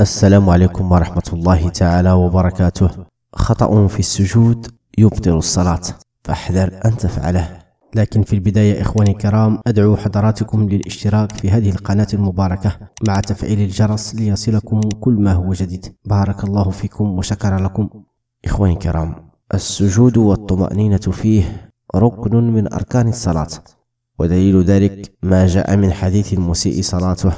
السلام عليكم ورحمة الله تعالى وبركاته خطأ في السجود يبطل الصلاة فاحذر أن تفعله لكن في البداية إخواني الكرام أدعو حضراتكم للاشتراك في هذه القناة المباركة مع تفعيل الجرس ليصلكم كل ما هو جديد بارك الله فيكم وشكر لكم إخواني الكرام السجود والطمأنينة فيه ركن من أركان الصلاة ودليل ذلك ما جاء من حديث المسيء صلاته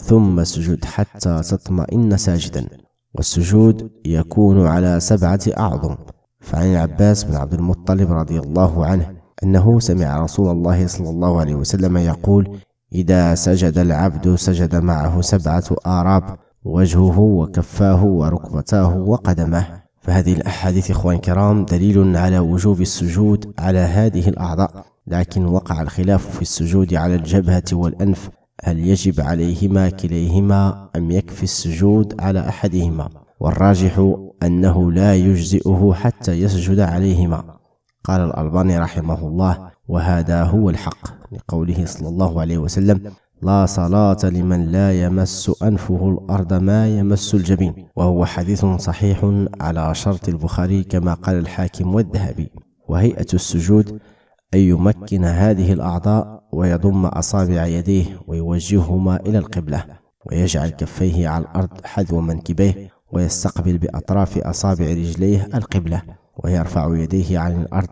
ثم اسجد حتى تطمئن ساجدا والسجود يكون على سبعة أعظم فعن العباس بن عبد المطلب رضي الله عنه أنه سمع رسول الله صلى الله عليه وسلم يقول إذا سجد العبد سجد معه سبعة آراب وجهه وكفاه وركبتاه وقدمه فهذه الأحاديث إخوان كرام دليل على وجوب السجود على هذه الأعضاء لكن وقع الخلاف في السجود على الجبهة والأنف هل يجب عليهما كليهما أم يكفي السجود على أحدهما والراجح أنه لا يجزئه حتى يسجد عليهما قال الألباني رحمه الله وهذا هو الحق لقوله صلى الله عليه وسلم لا صلاة لمن لا يمس أنفه الأرض ما يمس الجبين وهو حديث صحيح على شرط البخاري كما قال الحاكم والذهبي وهيئة السجود أن يمكن هذه الأعضاء ويضم أصابع يديه ويوجههما إلى القبلة ويجعل كفيه على الأرض حذو منكبيه ويستقبل بأطراف أصابع رجليه القبلة ويرفع يديه عن الأرض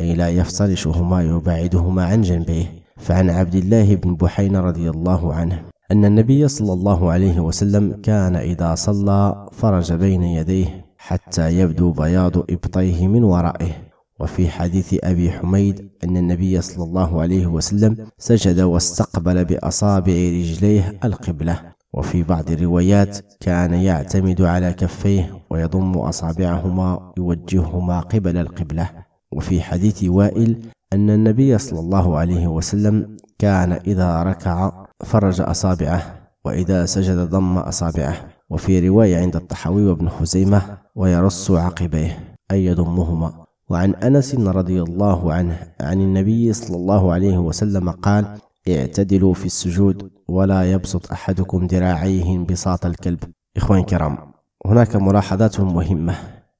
أي لا يفترشهما يبعدهما عن جنبيه فعن عبد الله بن بحين رضي الله عنه أن النبي صلى الله عليه وسلم كان إذا صلى فرج بين يديه حتى يبدو بياض إبطيه من ورائه وفي حديث أبي حميد أن النبي صلى الله عليه وسلم سجد واستقبل بأصابع رجليه القبلة وفي بعض الروايات كان يعتمد على كفيه ويضم أصابعهما يوجههما قبل القبلة وفي حديث وائل أن النبي صلى الله عليه وسلم كان إذا ركع فرج أصابعه وإذا سجد ضم أصابعه وفي رواية عند الطحوي وابن خزيمة ويرص عقبيه أي يضمهما وعن انس رضي الله عنه عن النبي صلى الله عليه وسلم قال اعتدلوا في السجود ولا يبسط احدكم ذراعيه انبساط الكلب اخوان كرام هناك ملاحظات مهمه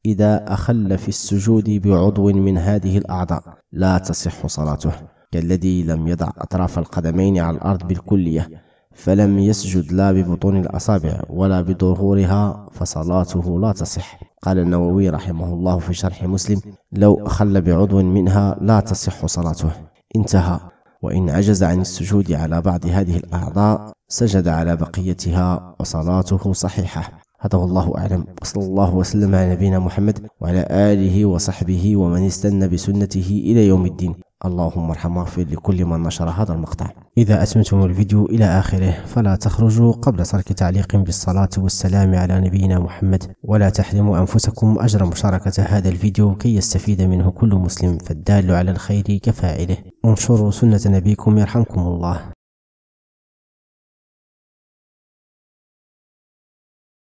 اذا اخل في السجود بعضو من هذه الاعضاء لا تصح صلاته كالذي لم يضع اطراف القدمين على الارض بالكليه فلم يسجد لا ببطون الاصابع ولا بظهورها فصلاته لا تصح قال النووي رحمه الله في شرح مسلم لو أخل بعضو منها لا تصح صلاته انتهى وإن عجز عن السجود على بعض هذه الأعضاء سجد على بقيتها وصلاته صحيحة هذا والله أعلم وصلى الله وسلم على نبينا محمد وعلى آله وصحبه ومن استنى بسنته إلى يوم الدين اللهم ارحم واغفر لكل من نشر هذا المقطع إذا أتمتم الفيديو إلى آخره فلا تخرجوا قبل ترك تعليق بالصلاة والسلام على نبينا محمد ولا تحرموا أنفسكم أجر مشاركة هذا الفيديو كي يستفيد منه كل مسلم فالدال على الخير كفاعله انشروا سنة نبيكم يرحمكم الله